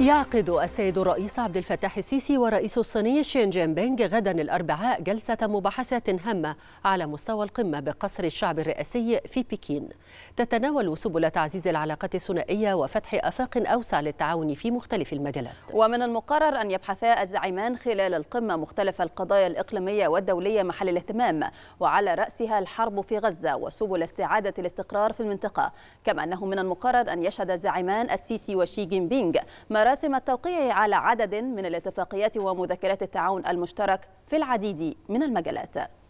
يعقد السيد الرئيس عبد الفتاح السيسي ورئيس الصيني شين جين بينغ غدا الأربعاء جلسة مباحثات هامة على مستوى القمة بقصر الشعب الرئاسي في بكين تتناول سبل تعزيز العلاقات الثنائية وفتح آفاق أوسع للتعاون في مختلف المجالات ومن المقرر أن يبحثا الزعيمان خلال القمة مختلف القضايا الإقليمية والدولية محل الاهتمام وعلى رأسها الحرب في غزة وسبل استعادة الاستقرار في المنطقة كما أنه من المقرر أن يشهد الزعيمان السيسي وشي جين بينغ مراسم التوقيع على عدد من الاتفاقيات ومذكرات التعاون المشترك في العديد من المجالات